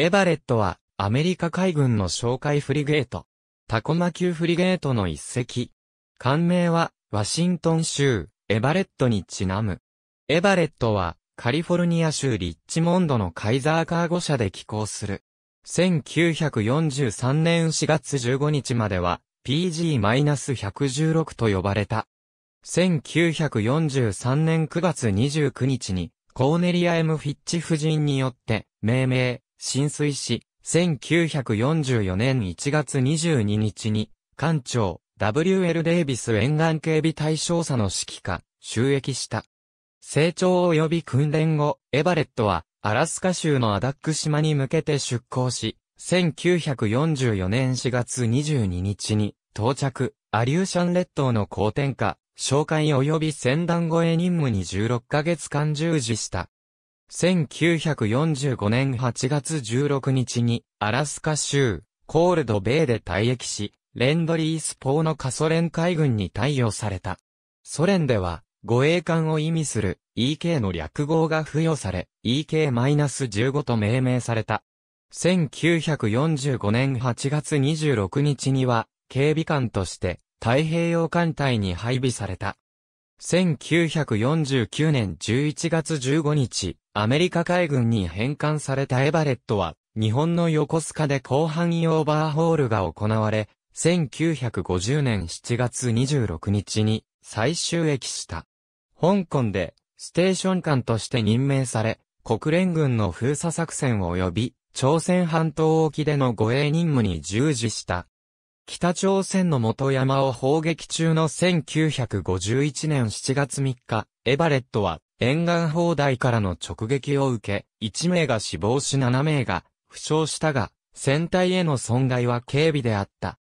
エバレットは、アメリカ海軍の哨戒フリゲート。タコマ級フリゲートの一隻。艦名は、ワシントン州、エバレットにちなむ。エバレットは、カリフォルニア州リッチモンドのカイザーカーゴ社で寄港する。1943年4月15日までは、PG-116 と呼ばれた。1943年9月29日に、コーネリア・エムフィッチ夫人によって、命名、浸水し、1944年1月22日に、艦長、W.L. デイビス沿岸警備対象者の指揮下、収益した。成長及び訓練後、エバレットは、アラスカ州のアダック島に向けて出港し、1944年4月22日に、到着、アリューシャン列島の高天下、紹介及び船団越え任務に16ヶ月間従事した。1945年8月16日に、アラスカ州、コールドベイで退役し、レンドリースポーのカソ連海軍に対応された。ソ連では、護衛艦を意味する EK の略号が付与され、EK-15 と命名された。1945年8月26日には、警備艦として太平洋艦隊に配備された。1949年11月15日、アメリカ海軍に返還されたエバレットは、日本の横須賀で広範囲オーバーホールが行われ、1950年7月26日に最終駅した。香港でステーション艦として任命され、国連軍の封鎖作戦及び朝鮮半島沖での護衛任務に従事した。北朝鮮の元山を砲撃中の1951年7月3日、エバレットは沿岸砲台からの直撃を受け、1名が死亡し7名が負傷したが、船体への損害は軽微であった。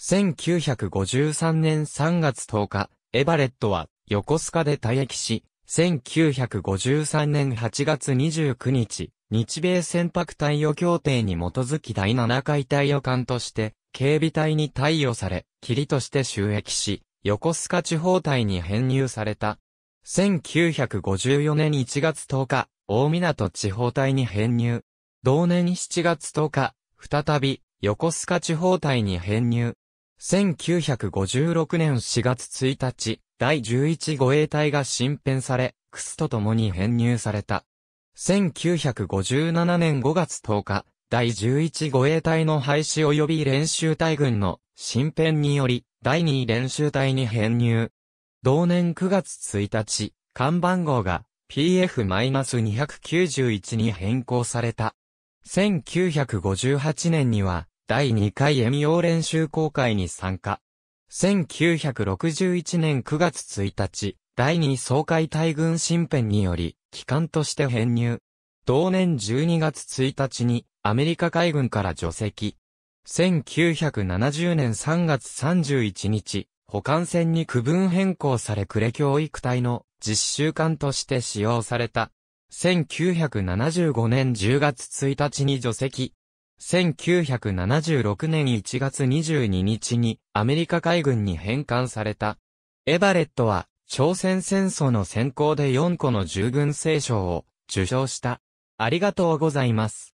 1953年3月10日、エバレットは横須賀で退役し、1953年8月29日、日米船舶対応協定に基づき第7回対応艦として、警備隊に対応され、霧として収益し、横須賀地方隊に編入された。1954年1月10日、大港地方隊に編入。同年7月10日、再び、横須賀地方隊に編入。1956年4月1日、第11護衛隊が新編され、クスと共に編入された。1957年5月10日、第11護衛隊の廃止及び練習隊群の新編により、第2練習隊に編入。同年9月1日、看板号が PF-291 に変更された。1958年には、第2回エミオ練習公開に参加。1961年9月1日、第2総会大軍新編により、機関として編入。同年12月1日に、アメリカ海軍から除籍。1970年3月31日、保管船に区分変更されれ、教育隊の実習艦として使用された。1975年10月1日に除籍。1976年1月22日にアメリカ海軍に返還された。エバレットは朝鮮戦争の先行で4個の従軍聖賞を受賞した。ありがとうございます。